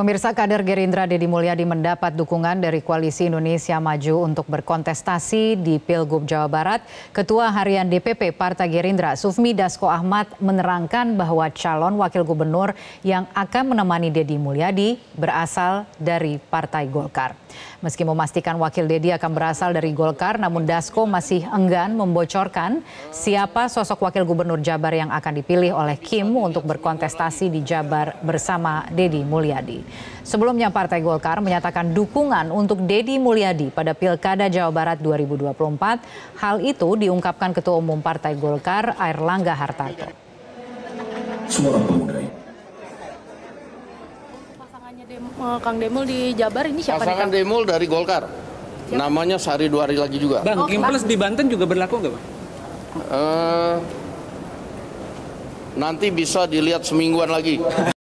Pemirsa kader Gerindra Deddy Mulyadi mendapat dukungan dari Koalisi Indonesia Maju untuk berkontestasi di Pilgub Jawa Barat. Ketua Harian DPP Partai Gerindra Sufmi Dasko Ahmad menerangkan bahwa calon wakil gubernur yang akan menemani Deddy Mulyadi berasal dari Partai Golkar. Meski memastikan wakil Deddy akan berasal dari Golkar, namun Dasko masih enggan membocorkan siapa sosok wakil gubernur Jabar yang akan dipilih oleh Kim untuk berkontestasi di Jabar bersama Deddy Mulyadi. Sebelumnya Partai Golkar menyatakan dukungan untuk Dedi Mulyadi pada Pilkada Jawa Barat 2024. Hal itu diungkapkan Ketua Umum Partai Golkar Air Langga Hartarto. Semua orang pemuda Pasangannya Dem eh, Kang Demul di Jabar ini siapa? Pasangan nih, Demul dari Golkar. Siapa? Namanya Sari dua hari lagi juga. Bang, oh, Kim Plus di Banten juga berlaku nggak, Bang? Uh, nanti bisa dilihat semingguan lagi.